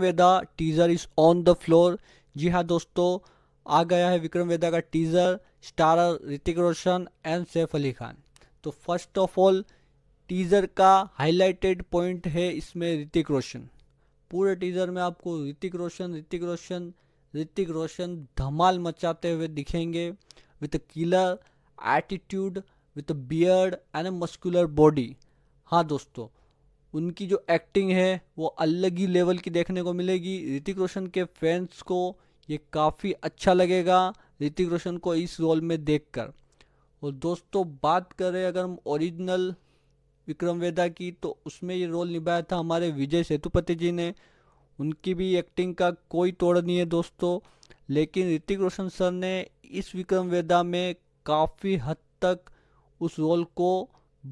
Veda teaser is on the floor जी हाँ दोस्तों आ गया है विक्रम वेदा का teaser starrer Hrithik Roshan and Saif Ali Khan तो फर्स्ट ऑफ ऑल टीज़र का हाईलाइटेड पॉइंट है इसमें ऋतिक रोशन पूरे टीज़र में आपको ऋतिक रोशन ऋतिक रोशन ऋतिक रोशन धमाल मचाते हुए दिखेंगे with killer attitude with beard and muscular body हाँ दोस्तों उनकी जो एक्टिंग है वो अलग ही लेवल की देखने को मिलेगी ऋतिक रोशन के फैंस को ये काफ़ी अच्छा लगेगा ऋतिक रोशन को इस रोल में देखकर और दोस्तों बात करें अगर हम ओरिजिनल विक्रम वेदा की तो उसमें ये रोल निभाया था हमारे विजय सेतुपति जी ने उनकी भी एक्टिंग का कोई तोड़ नहीं है दोस्तों लेकिन ऋतिक रोशन सर ने इस विक्रम वेदा में काफ़ी हद तक उस रोल को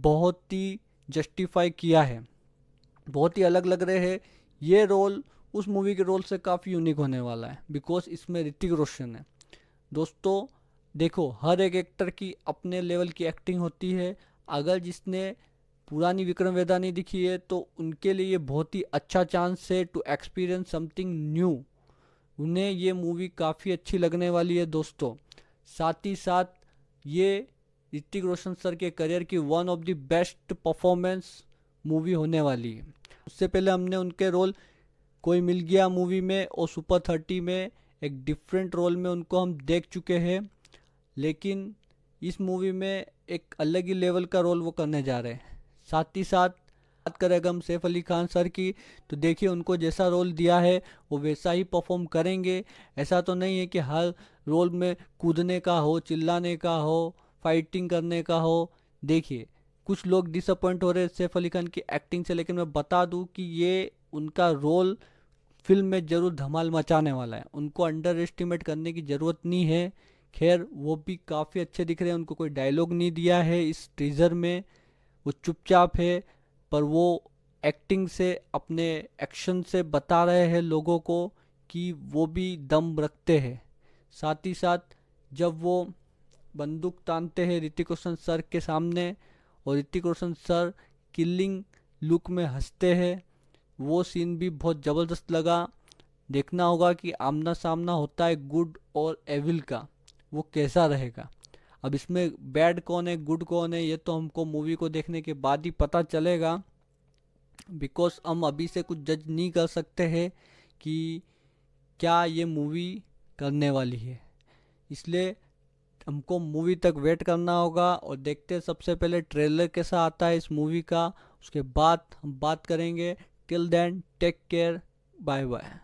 बहुत ही जस्टिफाई किया है बहुत ही अलग लग रहे हैं ये रोल उस मूवी के रोल से काफ़ी यूनिक होने वाला है बिकॉज इसमें ऋतिक रोशन है दोस्तों देखो हर एक एक्टर की अपने लेवल की एक्टिंग होती है अगर जिसने पुरानी विक्रम वेदानी दिखी है तो उनके लिए बहुत ही अच्छा चांस है टू एक्सपीरियंस समथिंग न्यू उन्हें ये मूवी काफ़ी अच्छी लगने वाली है दोस्तों साथ ही साथ ये ऋतिक रोशन सर के करियर की one of the best performance movie होने वाली है उससे पहले हमने उनके रोल कोई मिल गया मूवी में और सुपर थर्टी में एक डिफरेंट रोल में उनको हम देख चुके हैं लेकिन इस मूवी में एक अलग ही लेवल का रोल वो करने जा रहे हैं साथ ही साथ बात करें अगर हम सैफ अली खान सर की तो देखिए उनको जैसा रोल दिया है वो वैसा ही परफॉर्म करेंगे ऐसा तो नहीं है कि हर रोल में कूदने का हो चिल्लाने का हो फाइटिंग करने का हो देखिए कुछ लोग डिसअपॉइंट हो रहे हैं सैफ अली खान की एक्टिंग से लेकिन मैं बता दूं कि ये उनका रोल फिल्म में ज़रूर धमाल मचाने वाला है उनको अंडर एस्टिमेट करने की ज़रूरत नहीं है खैर वो भी काफ़ी अच्छे दिख रहे हैं उनको कोई डायलॉग नहीं दिया है इस टीज़र में वो चुपचाप है पर वो एक्टिंग से अपने एक्शन से बता रहे हैं लोगों को कि वो भी दम रखते हैं साथ ही साथ जब वो बंदूक तानते हैं ऋतिक रोशन सर के सामने और Hrithik Roshan sir killing look में हंसते हैं वो सीन भी बहुत ज़बरदस्त लगा देखना होगा कि आमना सामना होता है गुड और एविल का वो कैसा रहेगा अब इसमें बैड कौन है गुड कौन है ये तो हमको मूवी को देखने के बाद ही पता चलेगा बिकॉज हम अभी से कुछ जज नहीं कर सकते हैं कि क्या ये मूवी करने वाली है इसलिए हमको मूवी तक वेट करना होगा और देखते सबसे पहले ट्रेलर कैसा आता है इस मूवी का उसके बाद हम बात करेंगे till then take care bye bye